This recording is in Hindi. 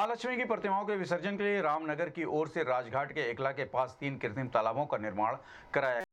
माँ लक्ष्मी की प्रतिमाओं के विसर्जन के लिए रामनगर की ओर से राजघाट के एकला के पास तीन कृत्रिम तालाबों का निर्माण कराया